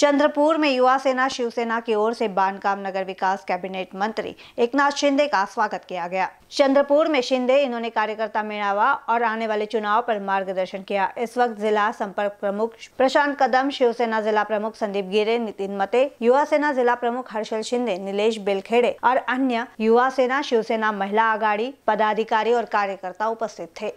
चंद्रपुर में युवा सेना शिवसेना की ओर से बानकाम नगर विकास कैबिनेट मंत्री एकनाथ शिंदे का स्वागत किया गया चंद्रपुर में शिंदे इन्होंने कार्यकर्ता मेलावा और आने वाले चुनाव पर मार्गदर्शन किया इस वक्त जिला संपर्क प्रमुख प्रशांत कदम शिवसेना जिला प्रमुख संदीप गिरे नितिन मते युवा सेना जिला प्रमुख हर्षल शिंदे नीलेष बेलखेड़े और अन्य युवा सेना शिवसेना महिला आघाड़ी पदाधिकारी और कार्यकर्ता उपस्थित थे